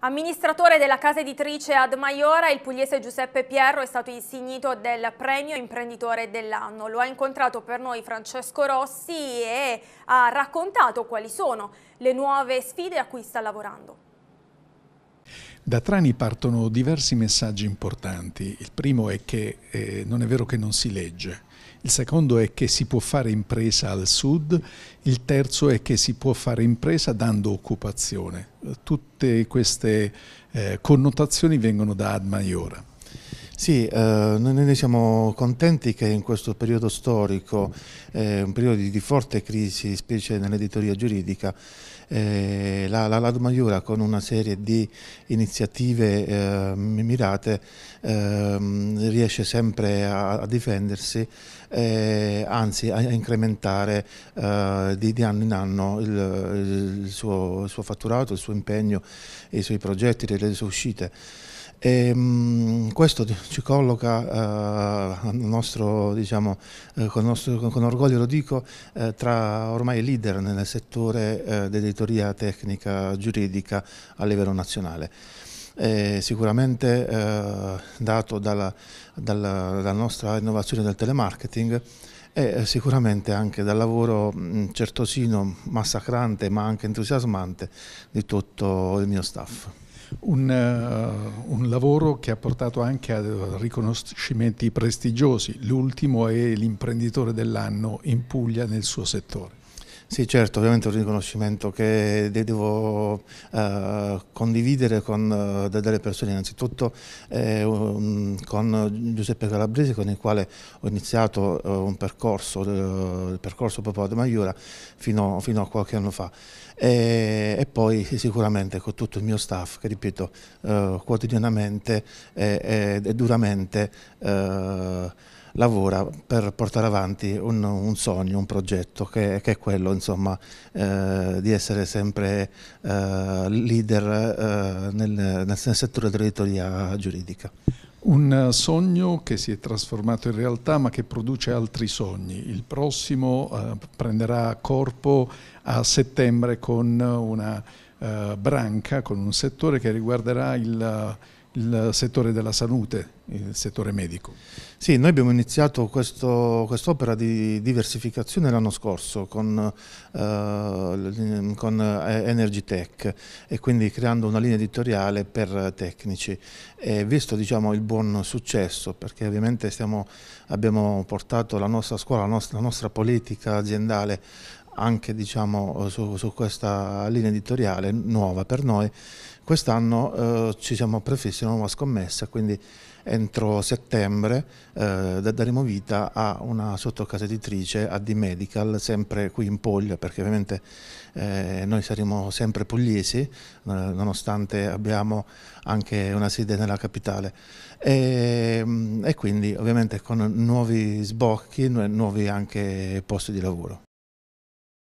Amministratore della casa editrice Ad Maiora, il pugliese Giuseppe Pierro è stato insignito del premio imprenditore dell'anno. Lo ha incontrato per noi Francesco Rossi e ha raccontato quali sono le nuove sfide a cui sta lavorando. Da Trani partono diversi messaggi importanti. Il primo è che eh, non è vero che non si legge. Il secondo è che si può fare impresa al sud, il terzo è che si può fare impresa dando occupazione. Tutte queste eh, connotazioni vengono da Ad Maiora. Sì, eh, noi, siamo contenti che in questo periodo storico, eh, un periodo di, forte crisi, specie nell'editoria giuridica, eh, la, la LAD Maiura con una serie di iniziative eh, mirate ehm, riesce sempre a, a difendersi, eh, anzi a, incrementare eh, di, di, anno in anno il, il, suo, il suo fatturato, il suo impegno, i suoi progetti, le sue uscite. E, ehm, mh, questo ci colloca eh, nostro, diciamo, eh, con, nostro, con, con, orgoglio, lo dico, eh, tra ormai leader nel settore eh, dell'editoria tecnica giuridica a livello nazionale. Eh, sicuramente eh, dato dalla, dalla, dalla, nostra innovazione del telemarketing e eh, sicuramente anche dal lavoro mm, certosino, massacrante ma anche entusiasmante di tutto il mio staff. Un, uh, un, lavoro che ha portato anche a riconoscimenti prestigiosi. L'ultimo è l'imprenditore dell'anno in Puglia nel suo settore. Sì, certo, ovviamente è un riconoscimento che devo eh, condividere con eh, delle persone, innanzitutto eh, um, con Giuseppe Calabrese, con il quale ho iniziato eh, un percorso, eh, il percorso proprio di Maiura fino, fino, a qualche anno fa e, e, poi sicuramente con tutto il mio staff che ripeto eh, quotidianamente e, e, e duramente lavora per portare avanti un, un sogno, un progetto che, che è quello insomma, eh, di essere sempre eh, leader eh, nel, nel, settore dell'editoria giuridica. Un eh, sogno che si è trasformato in realtà ma che produce altri sogni. Il prossimo eh, prenderà corpo a settembre con una eh, branca, con un settore che riguarderà il il settore della salute, il settore medico. Sì, noi abbiamo iniziato quest'opera di diversificazione l'anno scorso con, eh, con, eh, Energy Tech e quindi creando una linea editoriale per tecnici. E visto diciamo, il buon successo, perché ovviamente stiamo, abbiamo portato la nostra scuola, la nostra, la nostra politica aziendale anche diciamo, su, su, questa linea editoriale nuova per noi. Quest'anno eh, ci siamo prefissi una nuova scommessa, quindi entro settembre eh, daremo vita a una sottocasa editrice, a D-Medical, sempre qui in Puglia, perché ovviamente eh, noi saremo sempre pugliesi, eh, nonostante abbiamo anche una sede nella capitale. E, mm, e quindi ovviamente con nuovi sbocchi, nuovi anche posti di lavoro.